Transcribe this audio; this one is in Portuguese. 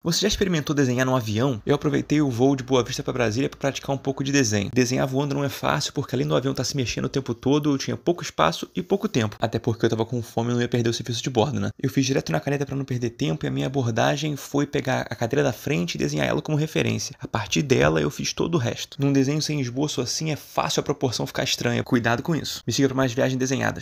Você já experimentou desenhar num avião? Eu aproveitei o voo de Boa Vista para Brasília para praticar um pouco de desenho. Desenhar voando não é fácil porque além do avião estar tá se mexendo o tempo todo, eu tinha pouco espaço e pouco tempo. Até porque eu estava com fome e não ia perder o serviço de bordo, né? Eu fiz direto na caneta para não perder tempo e a minha abordagem foi pegar a cadeira da frente e desenhar ela como referência. A partir dela eu fiz todo o resto. Num desenho sem esboço assim é fácil a proporção ficar estranha. Cuidado com isso. Me siga para mais viagens desenhadas.